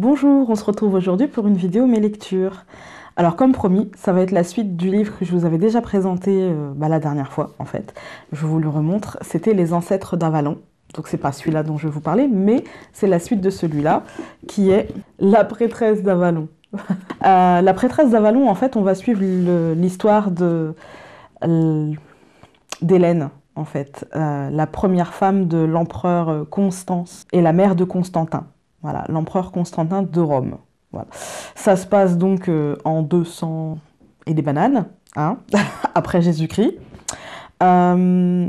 Bonjour, on se retrouve aujourd'hui pour une vidéo Mes lectures. Alors comme promis, ça va être la suite du livre que je vous avais déjà présenté euh, bah, la dernière fois en fait. Je vous le remontre, c'était Les ancêtres d'Avalon. Donc c'est pas celui-là dont je vais vous parler, mais c'est la suite de celui-là qui est La prêtresse d'Avalon. Euh, la prêtresse d'Avalon, en fait, on va suivre l'histoire euh, d'Hélène, en fait, la première femme de l'empereur Constance et la mère de Constantin. Voilà, l'empereur Constantin de Rome. Voilà. Ça se passe donc euh, en 200 et des bananes, hein, après Jésus-Christ. Euh,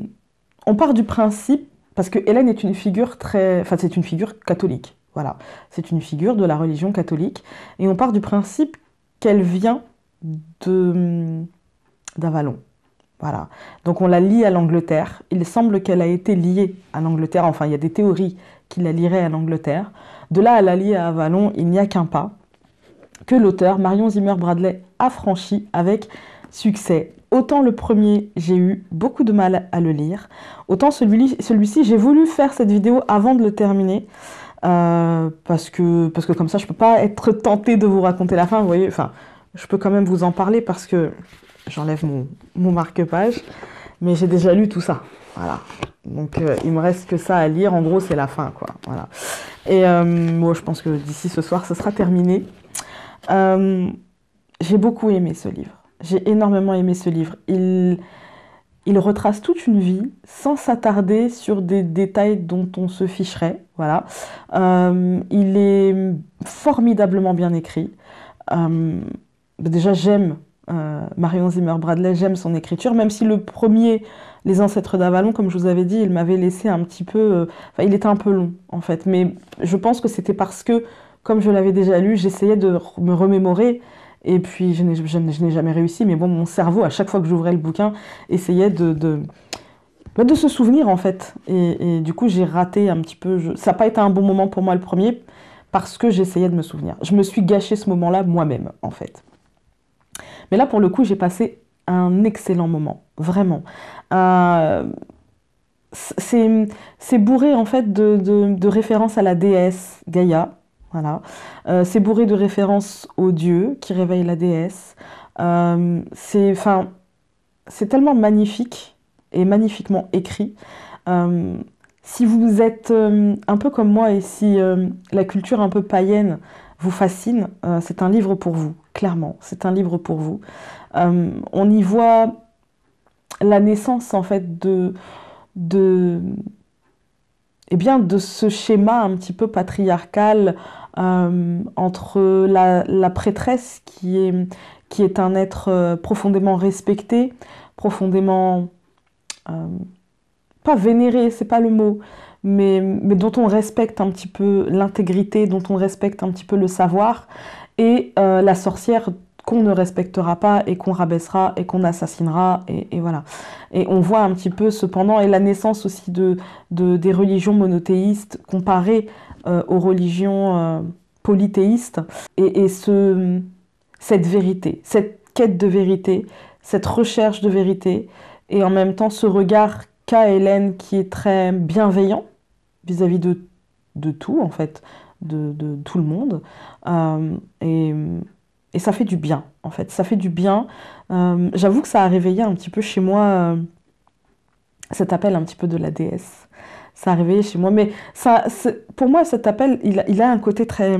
on part du principe, parce que Hélène est une figure très. c'est une figure catholique. Voilà. C'est une figure de la religion catholique. Et on part du principe qu'elle vient de d'Avalon. Voilà. Donc on la lie à l'Angleterre. Il semble qu'elle a été liée à l'Angleterre. Enfin, il y a des théories qui la lieraient à l'Angleterre. De là à l'Allier à Avalon, il n'y a qu'un pas que l'auteur Marion Zimmer Bradley a franchi avec succès. Autant le premier, j'ai eu beaucoup de mal à le lire, autant celui-ci, j'ai voulu faire cette vidéo avant de le terminer. Euh, parce, que, parce que comme ça, je peux pas être tentée de vous raconter la fin, vous voyez. Enfin, je peux quand même vous en parler parce que j'enlève mon, mon marque-page mais j'ai déjà lu tout ça. Voilà. Donc euh, il me reste que ça à lire. En gros, c'est la fin, quoi. Voilà. Et moi, euh, je pense que d'ici ce soir, ce sera terminé. Euh, j'ai beaucoup aimé ce livre. J'ai énormément aimé ce livre. Il, il retrace toute une vie sans s'attarder sur des détails dont on se ficherait. Voilà. il est formidablement bien écrit. déjà, j'aime euh, Marion Zimmer Bradley, j'aime son écriture, même si le premier, Les Ancêtres d'Avalon, comme je vous avais dit, il m'avait laissé un petit peu. Euh, enfin, il était un peu long, en fait. Mais je pense que c'était parce que, comme je l'avais déjà lu, j'essayais de me remémorer. Et puis, je n'ai jamais réussi, mais bon, mon cerveau, à chaque fois que j'ouvrais le bouquin, essayait de, de bah, de se souvenir en fait. Et, du coup, j'ai raté un petit peu. Ça n'a pas été un bon moment pour moi le premier parce que j'essayais de me souvenir. Je me suis gâché ce moment-là moi-même en fait. Mais là, pour le coup, j'ai passé un excellent moment, vraiment. Euh, c'est bourré en fait de, de, références à la déesse Gaïa. Voilà. Euh, c'est bourré de références aux dieux qui réveillent la déesse. Euh, c'est tellement magnifique et magnifiquement écrit. si vous êtes un peu comme moi et si la culture un peu païenne vous fascine, euh, c'est un livre pour vous, clairement. C'est un livre pour vous. Euh, on y voit la naissance, en fait, de, eh bien, de ce schéma un petit peu patriarcal euh, entre la, prêtresse, qui est, qui est un être profondément respecté, profondément. pas vénéré, c'est pas le mot, mais, dont on respecte un petit peu l'intégrité, dont on respecte un petit peu le savoir, et euh, la sorcière qu'on ne respectera pas et qu'on rabaissera et qu'on assassinera et, voilà. Et on voit un petit peu cependant et la naissance aussi de, des religions monothéistes comparées euh, aux religions euh, polythéistes et, ce cette vérité, cette quête de vérité, cette recherche de vérité et en même temps ce regard qu'a Hélène qui est très bienveillant vis-à-vis de, de, tout, en fait, de, tout le monde. Euh, et, ça fait du bien, en fait. Ça fait du bien. Euh, j'avoue que ça a réveillé un petit peu chez moi euh, cet appel un petit peu de la déesse. Ça a réveillé chez moi. Mais ça, pour moi, cet appel, il a, il a un côté très,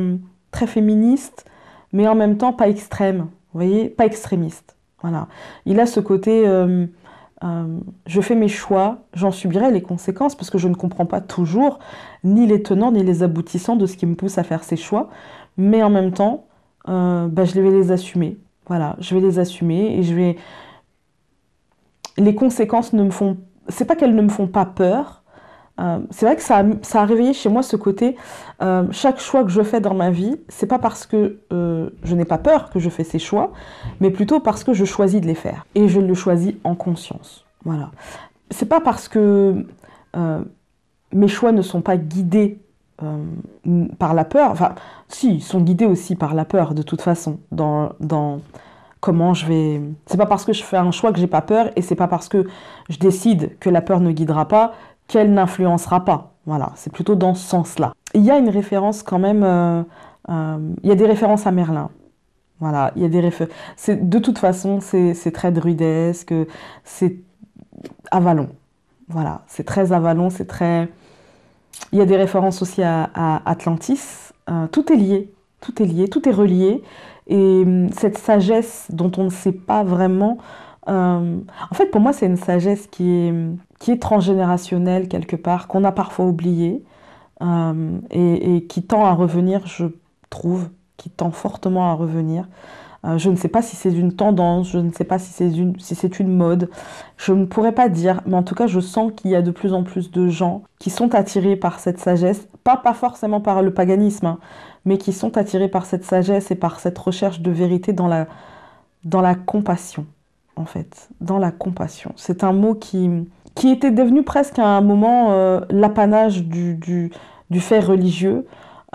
très féministe, mais en même temps pas extrême. Vous voyez Pas extrémiste. Voilà. Il a ce côté euh, je fais mes choix, j'en subirai les conséquences parce que je ne comprends pas toujours ni les tenants ni les aboutissants de ce qui me pousse à faire ces choix, mais en même temps, euh, bah, je vais les assumer. Voilà, je vais les assumer et je vais. Les conséquences ne me font. C'est pas qu'elles ne me font pas peur, euh, c'est vrai que ça a, réveillé chez moi ce côté, euh, chaque choix que je fais dans ma vie, c'est pas parce que euh, je n'ai pas peur que je fais ces choix, mais plutôt parce que je choisis de les faire. Et je le choisis en conscience. Voilà. C'est pas parce que mes choix ne sont pas guidés par la peur, enfin, si, ils sont guidés aussi par la peur, de toute façon, dans comment je vais. C'est pas parce que je fais un choix que j'ai pas peur, et c'est pas parce que je décide que la peur ne guidera pas qu'elle n'influencera pas. Voilà, c'est plutôt dans ce sens-là. Il y a une référence quand même, euh, euh, il y a des références à Merlin. Voilà, il y a des références. De toute façon, c'est très druidesque, c'est Avalon. Voilà, c'est très Avalon, c'est très... Il y a des références aussi à, Atlantis. Euh, tout est lié, tout est lié, tout est relié. Et hum, cette sagesse dont on ne sait pas vraiment euh, en fait, pour moi, c'est une sagesse qui est, transgénérationnelle quelque part, qu'on a parfois oubliée euh, et, qui tend à revenir, je trouve, qui tend fortement à revenir. Euh, je ne sais pas si c'est une tendance, je ne sais pas si c'est une, si c'est une mode, je ne pourrais pas dire, mais en tout cas, je sens qu'il y a de plus en plus de gens qui sont attirés par cette sagesse, pas, pas forcément par le paganisme, hein, mais qui sont attirés par cette sagesse et par cette recherche de vérité dans la, dans la compassion en fait, dans la compassion. C'est un mot qui, qui était devenu presque à un moment euh, l'apanage du, du, fait religieux,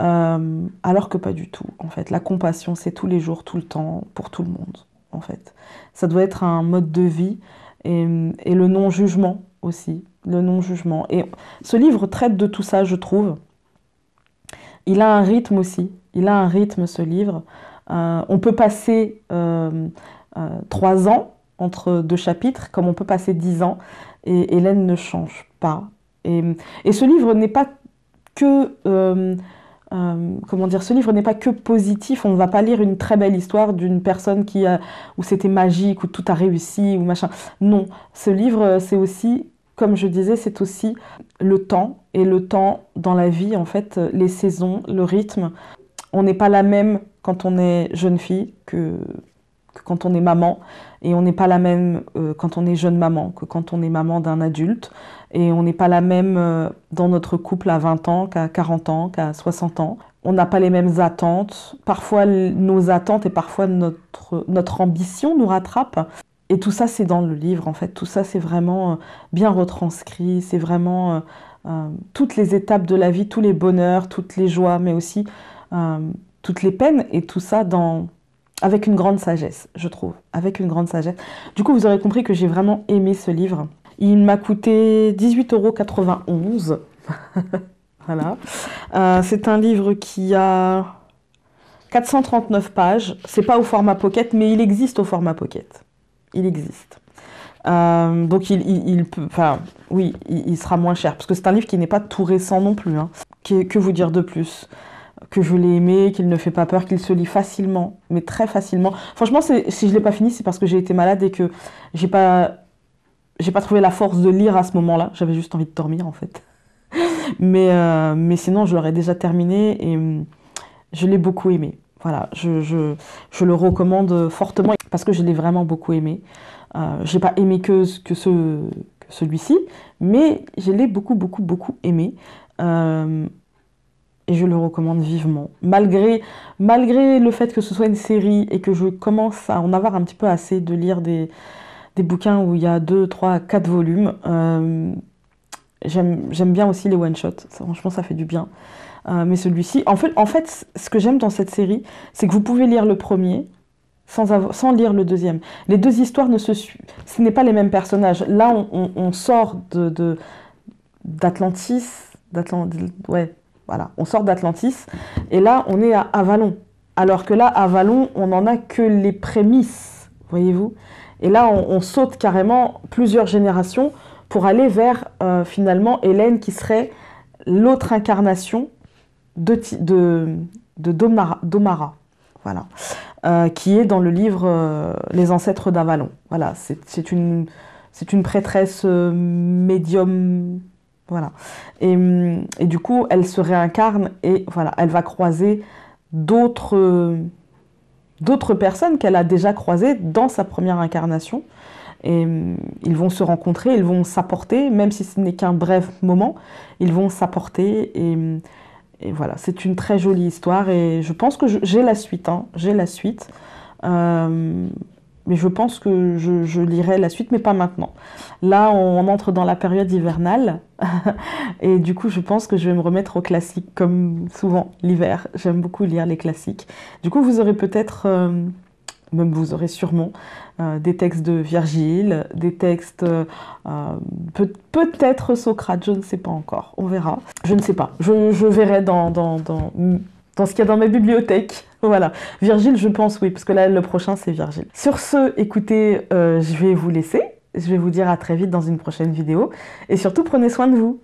euh, alors que pas du tout, en fait. La compassion, c'est tous les jours, tout le temps, pour tout le monde, en fait. Ça doit être un mode de vie et, et le non-jugement aussi, le non-jugement. Et ce livre traite de tout ça, je trouve. Il a un rythme aussi, il a un rythme ce livre. Euh, on peut passer trois ans entre deux chapitres, comme on peut passer dix ans, et Hélène ne change pas. Et, ce livre n'est pas que... Euh, euh, comment dire, ce livre n'est pas que positif, on ne va pas lire une très belle histoire d'une personne qui a, où c'était magique, où tout a réussi, ou machin. Non, ce livre, c'est aussi, comme je disais, c'est aussi le temps, et le temps dans la vie, en fait, les saisons, le rythme. On n'est pas la même quand on est jeune fille que que quand on est maman, et on n'est pas la même euh, quand on est jeune maman que quand on est maman d'un adulte, et on n'est pas la même euh, dans notre couple à 20 ans qu'à 40 ans, qu'à 60 ans. On n'a pas les mêmes attentes. Parfois, nos attentes et parfois notre, notre ambition nous rattrape. Et tout ça, c'est dans le livre, en fait. Tout ça, c'est vraiment euh, bien retranscrit. C'est vraiment toutes les étapes de la vie, tous les bonheurs, toutes les joies, mais aussi toutes les peines. Et tout ça dans, avec une grande sagesse, je trouve, avec une grande sagesse. Du coup, vous aurez compris que j'ai vraiment aimé ce livre. Il m'a coûté 18,91 euros. voilà. Euh, c'est un livre qui a 439 pages. C'est pas au format pocket, mais il existe au format pocket. Il existe. Euh, donc il, peut, enfin oui, il, sera moins cher parce que c'est un livre qui n'est pas tout récent non plus. Hein. que vous dire de plus que je l'ai aimé, qu'il ne fait pas peur, qu'il se lit facilement, mais très facilement. Franchement, si je l'ai pas fini, c'est parce que j'ai été malade et que j'ai pas j'ai pas trouvé la force de lire à ce moment-là. J'avais juste envie de dormir en fait. mais euh, mais sinon, je l'aurais déjà terminé et hum, je l'ai beaucoup aimé. Voilà, je, je, le recommande fortement parce que je l'ai vraiment beaucoup aimé. Euh, je n'ai pas aimé que que ce celui-ci, mais je l'ai beaucoup beaucoup beaucoup aimé. Euh, et je le recommande vivement. Malgré, malgré le fait que ce soit une série et que je commence à en avoir un petit peu assez de lire des, bouquins où il y a 2, 3, 4 volumes, euh, j'aime bien aussi les one-shots. Franchement, ça fait du bien. Euh, mais celui-ci, en fait, en fait, ce que j'aime dans cette série, c'est que vous pouvez lire le premier, sans, sans, lire le deuxième. Les deux histoires ne se suivent. Ce n'est pas les mêmes personnages. Là, on, sort de d'Atlantis, ouais, voilà, on sort d'Atlantis et là on est à Avalon. Alors que là, Avalon, on n'en a que les prémices, voyez-vous. Et là, on, saute carrément plusieurs générations pour aller vers euh, finalement Hélène qui serait l'autre incarnation de, Domara, voilà, euh, qui est dans le livre euh, Les ancêtres d'Avalon. Voilà, c'est une prêtresse médium voilà. Hum, et, du coup, elle se réincarne et voilà, elle va croiser d'autres d'autres personnes qu'elle a déjà croisées dans sa première incarnation. Et hum, ils vont se rencontrer, ils vont s'apporter, même si ce n'est qu'un bref moment, ils vont s'apporter. Et, hum, voilà, c'est une très jolie histoire et je pense que j'ai la suite. Hein, j'ai la suite. Euh, mais je pense que je, lirai la suite, mais pas maintenant. Là, on, entre dans la période hivernale, et du coup, je pense que je vais me remettre aux classiques, comme souvent l'hiver. J'aime beaucoup lire les classiques. Du coup, vous aurez peut-être, euh, même vous aurez sûrement, euh, des textes de Virgile, des textes euh, peut-être Socrate, je ne sais pas encore, on verra. Je ne sais pas, je, verrai dans, dans ce qu'il y a dans ma bibliothèque voilà. Virgile, je pense, oui, parce que là, le prochain, c'est Virgile. Sur ce, écoutez, euh, je vais vous laisser. Je vais vous dire à très vite dans une prochaine vidéo. Et surtout, prenez soin de vous.